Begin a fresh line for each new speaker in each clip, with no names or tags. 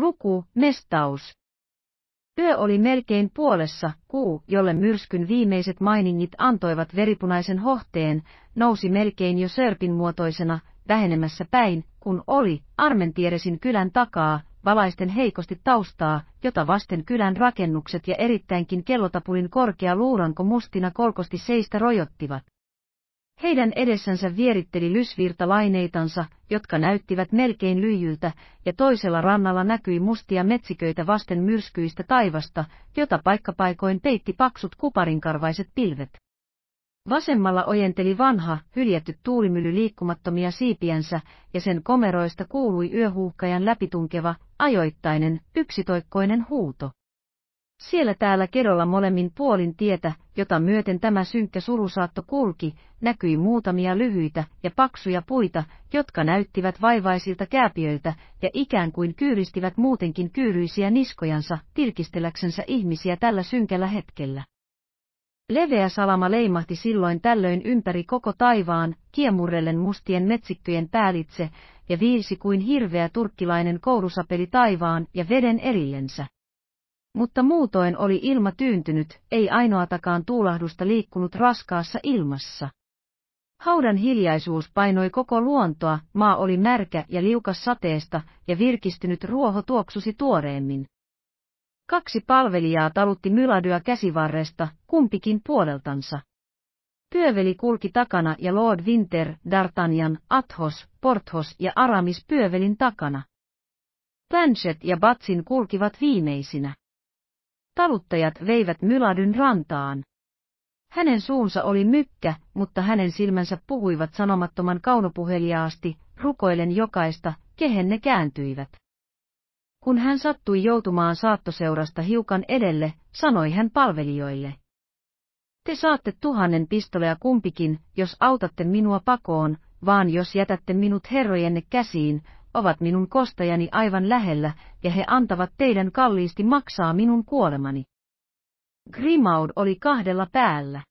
Luku, mestaus. Yö oli melkein puolessa, kuu, jolle myrskyn viimeiset mainingit antoivat veripunaisen hohteen, nousi melkein jo sörpin muotoisena, vähenemässä päin, kun oli, Armentieresin kylän takaa, valaisten heikosti taustaa, jota vasten kylän rakennukset ja erittäinkin kellotapulin korkea luuranko mustina kolkosti seistä rojottivat. Heidän edessänsä vieritteli laineitansa, jotka näyttivät melkein lyijyltä, ja toisella rannalla näkyi mustia metsiköitä vasten myrskyistä taivasta, jota paikkapaikoin peitti paksut kuparinkarvaiset pilvet. Vasemmalla ojenteli vanha, hyljätty tuulimyly liikkumattomia siipiänsä, ja sen komeroista kuului yöhuuhkajan läpitunkeva, ajoittainen, yksitoikkoinen huuto. Siellä täällä kerolla molemmin puolin tietä, jota myöten tämä synkkä surusaatto kulki, näkyi muutamia lyhyitä ja paksuja puita, jotka näyttivät vaivaisilta kääpiöiltä ja ikään kuin kyyristivät muutenkin kyyryisiä niskojansa tirkisteläksensä ihmisiä tällä synkällä hetkellä. Leveä salama leimahti silloin tällöin ympäri koko taivaan, kiemurrellen mustien metsikköjen päälitse, ja viisi kuin hirveä turkkilainen kourusapeli taivaan ja veden erillensä. Mutta muutoin oli ilma tyyntynyt, ei ainoatakaan tuulahdusta liikkunut raskaassa ilmassa. Haudan hiljaisuus painoi koko luontoa, maa oli märkä ja liukas sateesta, ja virkistynyt ruoho tuoksusi tuoreemmin. Kaksi palvelijaa talutti Myladyä käsivarresta, kumpikin puoleltansa. Pyöveli kulki takana ja Lord Winter, D'Artagnan, Athos, Porthos ja Aramis pyövelin takana. Planchet ja Batsin kulkivat viimeisinä taluttajat veivät Myladyn rantaan. Hänen suunsa oli mykkä, mutta hänen silmänsä puhuivat sanomattoman kaunopuheliaasti, rukoilen jokaista, kehen ne kääntyivät. Kun hän sattui joutumaan saattoseurasta hiukan edelle, sanoi hän palvelijoille. Te saatte tuhannen pistoleja kumpikin, jos autatte minua pakoon, vaan jos jätätte minut herrojenne käsiin, ovat minun kostajani aivan lähellä, ja he antavat teidän kalliisti maksaa minun kuolemani. Grimaud oli kahdella päällä.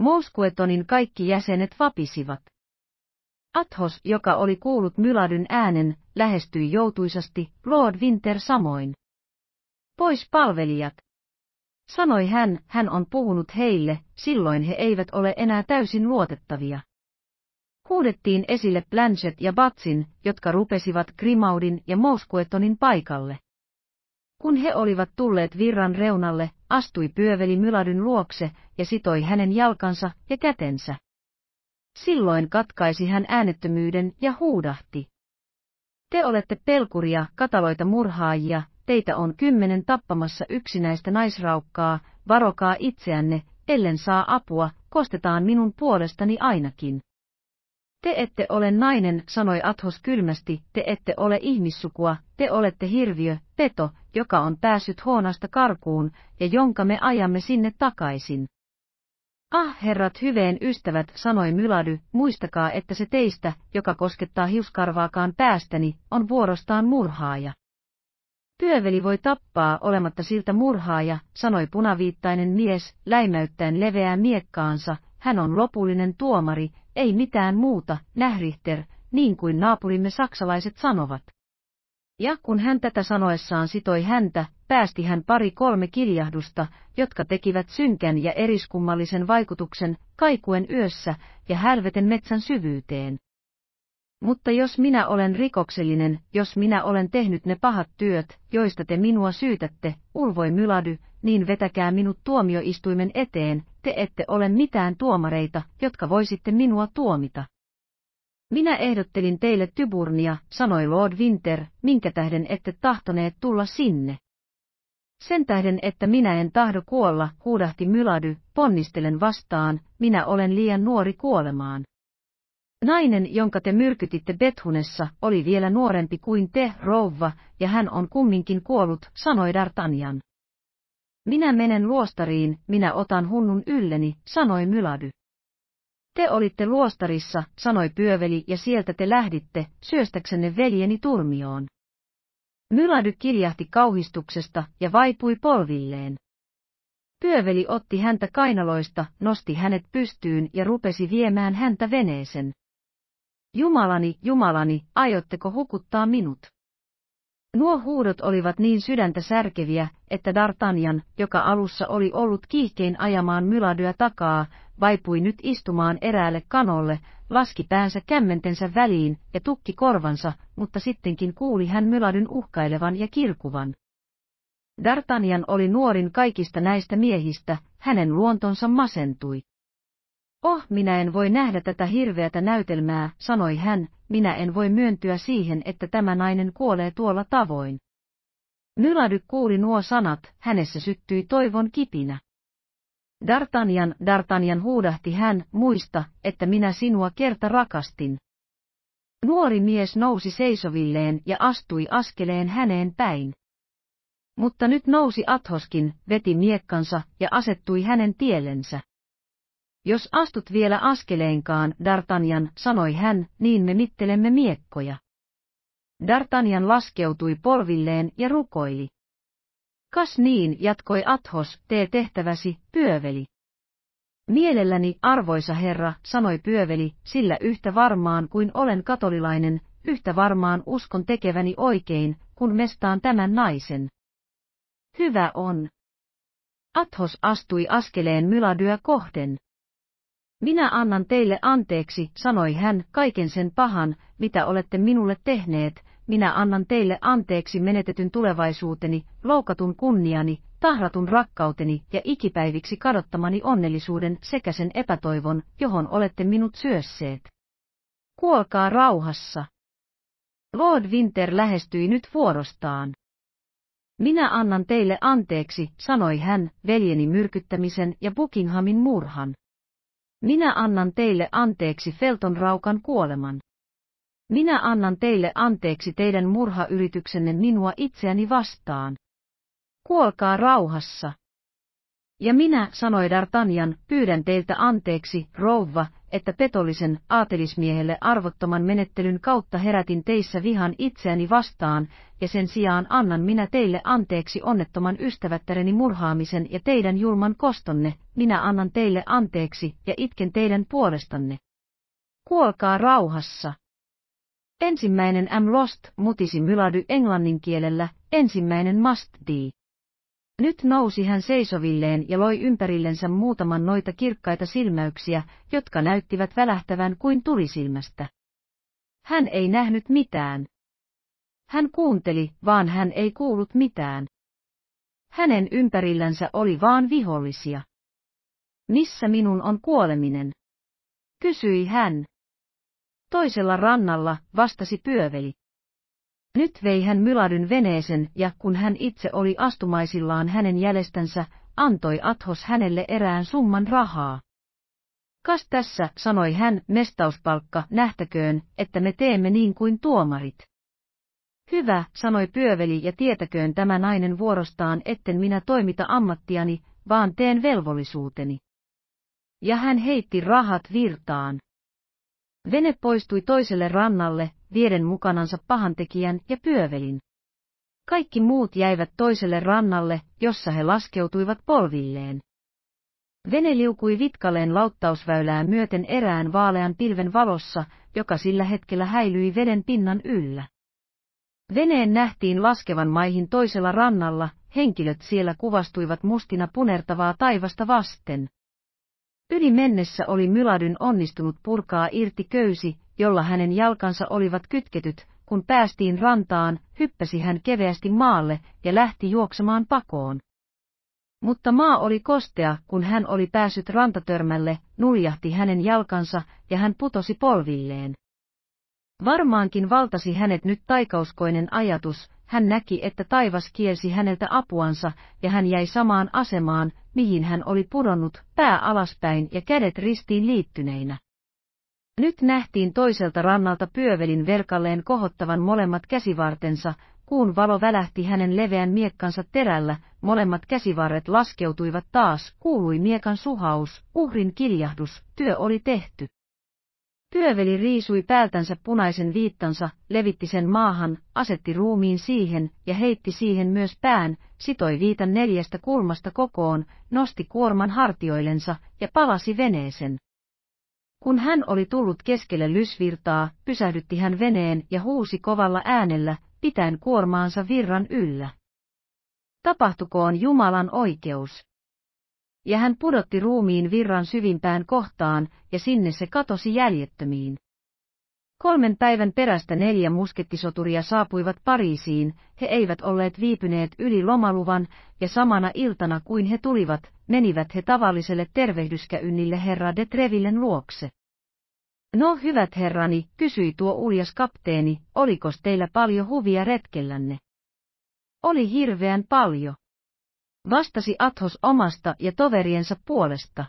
Mouskuetonin kaikki jäsenet vapisivat. Athos, joka oli kuullut Myladyn äänen, lähestyi joutuisasti, Lord Winter samoin. Pois palvelijat. Sanoi hän, hän on puhunut heille, silloin he eivät ole enää täysin luotettavia huudettiin esille Blanchett ja Batsin, jotka rupesivat Grimaudin ja Mouskuetonin paikalle. Kun he olivat tulleet virran reunalle, astui pyöveli Myladyn luokse ja sitoi hänen jalkansa ja kätensä. Silloin katkaisi hän äänettömyyden ja huudahti. Te olette pelkuria, kataloita murhaajia, teitä on kymmenen tappamassa yksinäistä naisraukkaa, varokaa itseänne, ellen saa apua, kostetaan minun puolestani ainakin. Te ette ole nainen, sanoi Athos kylmästi, te ette ole ihmissukua, te olette hirviö, peto, joka on päässyt huonasta karkuun, ja jonka me ajamme sinne takaisin. Ah herrat hyveen ystävät, sanoi Mylady, muistakaa että se teistä, joka koskettaa hiuskarvaakaan päästäni, on vuorostaan murhaaja. Pyöveli voi tappaa olematta siltä murhaaja, sanoi punaviittainen mies, läimäyttäen leveää miekkaansa, hän on lopullinen tuomari, ei mitään muuta, nährihter, niin kuin naapurimme saksalaiset sanovat. Ja kun hän tätä sanoessaan sitoi häntä, päästi hän pari kolme kiljahdusta, jotka tekivät synkän ja eriskummallisen vaikutuksen, kaikuen yössä ja hälveten metsän syvyyteen. Mutta jos minä olen rikoksellinen, jos minä olen tehnyt ne pahat työt, joista te minua syytätte, ulvoi Mylady, niin vetäkää minut tuomioistuimen eteen, te ette ole mitään tuomareita, jotka voisitte minua tuomita. Minä ehdottelin teille Tyburnia, sanoi Lord Winter, minkä tähden ette tahtoneet tulla sinne. Sen tähden, että minä en tahdo kuolla, huudahti Mylady, ponnistelen vastaan, minä olen liian nuori kuolemaan. Nainen, jonka te myrkytitte Bethunessa, oli vielä nuorempi kuin te, rouva, ja hän on kumminkin kuollut, sanoi D'Artagnan. Minä menen luostariin, minä otan hunnun ylleni, sanoi Mylady. Te olitte luostarissa, sanoi pyöveli, ja sieltä te lähditte, syöstäksenne veljeni turmioon. Mylady kiljahti kauhistuksesta ja vaipui polvilleen. Pyöveli otti häntä kainaloista, nosti hänet pystyyn ja rupesi viemään häntä veneeseen. Jumalani, jumalani, aiotteko hukuttaa minut? Nuo huudot olivat niin sydäntä särkeviä, että D'Artagnan, joka alussa oli ollut kiihkein ajamaan myladyä takaa, vaipui nyt istumaan eräälle kanolle, laski päänsä kämmentensä väliin ja tukki korvansa, mutta sittenkin kuuli hän myladyn uhkailevan ja kirkuvan. D'Artagnan oli nuorin kaikista näistä miehistä, hänen luontonsa masentui. Oh, minä en voi nähdä tätä hirveätä näytelmää, sanoi hän, minä en voi myöntyä siihen, että tämä nainen kuolee tuolla tavoin. Mylady kuuli nuo sanat, hänessä syttyi toivon kipinä. Dartanian, Dartanian huudahti hän, muista, että minä sinua kerta rakastin. Nuori mies nousi seisovilleen ja astui askeleen häneen päin. Mutta nyt nousi Athoskin, veti miekkansa ja asettui hänen tiellensä. Jos astut vielä askeleenkaan, Dartanian, sanoi hän, niin me mittelemme miekkoja. Dartanian laskeutui polvilleen ja rukoili. Kas niin, jatkoi Athos, tee tehtäväsi, pyöveli. Mielelläni, arvoisa herra, sanoi pyöveli, sillä yhtä varmaan kuin olen katolilainen, yhtä varmaan uskon tekeväni oikein, kun mestaan tämän naisen. Hyvä on. Athos astui askeleen myladyä kohden. Minä annan teille anteeksi, sanoi hän, kaiken sen pahan, mitä olette minulle tehneet, minä annan teille anteeksi menetetyn tulevaisuuteni, loukatun kunniani, tahratun rakkauteni ja ikipäiviksi kadottamani onnellisuuden sekä sen epätoivon, johon olette minut syösseet. Kuolkaa rauhassa. Lord Winter lähestyi nyt vuorostaan. Minä annan teille anteeksi, sanoi hän, veljeni myrkyttämisen ja Buckinghamin murhan. Minä annan teille anteeksi Felton Raukan kuoleman. Minä annan teille anteeksi teidän murhayrityksenne minua itseäni vastaan. Kuolkaa rauhassa. Ja minä, sanoi D'Artagnan, pyydän teiltä anteeksi, rouva, että petollisen, aatelismiehelle arvottoman menettelyn kautta herätin teissä vihan itseäni vastaan, ja sen sijaan annan minä teille anteeksi onnettoman ystävättäreni murhaamisen ja teidän julman kostonne, minä annan teille anteeksi ja itken teidän puolestanne. Kuolkaa rauhassa. Ensimmäinen M. Lost mutisi mylady englannin kielellä, ensimmäinen must die. Nyt nousi hän seisovilleen ja loi ympärillensä muutaman noita kirkkaita silmäyksiä, jotka näyttivät välähtävän kuin tulisilmästä. Hän ei nähnyt mitään. Hän kuunteli, vaan hän ei kuullut mitään. Hänen ympärillänsä oli vaan vihollisia. Missä minun on kuoleminen? kysyi hän. Toisella rannalla, vastasi pyöveli. Nyt vei hän Myladyn veneeseen ja kun hän itse oli astumaisillaan hänen jäljestänsä, antoi Athos hänelle erään summan rahaa. Kas tässä, sanoi hän, mestauspalkka, nähtäköön, että me teemme niin kuin tuomarit. Hyvä, sanoi pyöveli ja tietäköön tämä nainen vuorostaan, etten minä toimita ammattiani, vaan teen velvollisuuteni. Ja hän heitti rahat virtaan. Vene poistui toiselle rannalle, vieden mukanansa pahantekijän ja pyövelin. Kaikki muut jäivät toiselle rannalle, jossa he laskeutuivat polvilleen. Vene liukui vitkaleen lauttausväylää myöten erään vaalean pilven valossa, joka sillä hetkellä häilyi veden pinnan yllä. Veneen nähtiin laskevan maihin toisella rannalla, henkilöt siellä kuvastuivat mustina punertavaa taivasta vasten. Yli mennessä oli Myladyn onnistunut purkaa irti köysi, jolla hänen jalkansa olivat kytketyt, kun päästiin rantaan, hyppäsi hän keveästi maalle ja lähti juoksemaan pakoon. Mutta maa oli kostea, kun hän oli päässyt rantatörmälle, nuljahti hänen jalkansa ja hän putosi polvilleen. Varmaankin valtasi hänet nyt taikauskoinen ajatus, hän näki, että taivas kielsi häneltä apuansa, ja hän jäi samaan asemaan, mihin hän oli pudonnut, pää alaspäin ja kädet ristiin liittyneinä. Nyt nähtiin toiselta rannalta pyövelin verkalleen kohottavan molemmat käsivartensa, kuun valo välähti hänen leveän miekkansa terällä, molemmat käsivarret laskeutuivat taas, kuului miekan suhaus, uhrin kiljahdus, työ oli tehty. Työveli riisui päältänsä punaisen viittansa, levitti sen maahan, asetti ruumiin siihen ja heitti siihen myös pään, sitoi viitan neljästä kulmasta kokoon, nosti kuorman hartioillensa ja palasi veneeseen. Kun hän oli tullut keskelle lysvirtaa, pysähdytti hän veneen ja huusi kovalla äänellä, pitäen kuormaansa virran yllä. Tapahtukoon Jumalan oikeus ja hän pudotti ruumiin virran syvimpään kohtaan, ja sinne se katosi jäljettömiin. Kolmen päivän perästä neljä muskettisoturia saapuivat Pariisiin, he eivät olleet viipyneet yli lomaluvan, ja samana iltana kuin he tulivat, menivät he tavalliselle tervehdyskäynnille herra de Trevillen luokse. No hyvät herrani, kysyi tuo uljas kapteeni, olikos teillä paljon huvia retkellänne? Oli hirveän paljon vastasi Athos omasta ja toveriensa puolesta.